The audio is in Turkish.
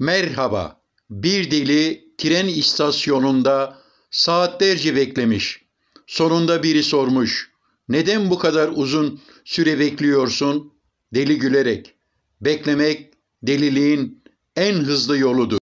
Merhaba. Bir deli tren istasyonunda saatlerce beklemiş. Sonunda biri sormuş. Neden bu kadar uzun süre bekliyorsun? Deli gülerek. Beklemek deliliğin en hızlı yoludur.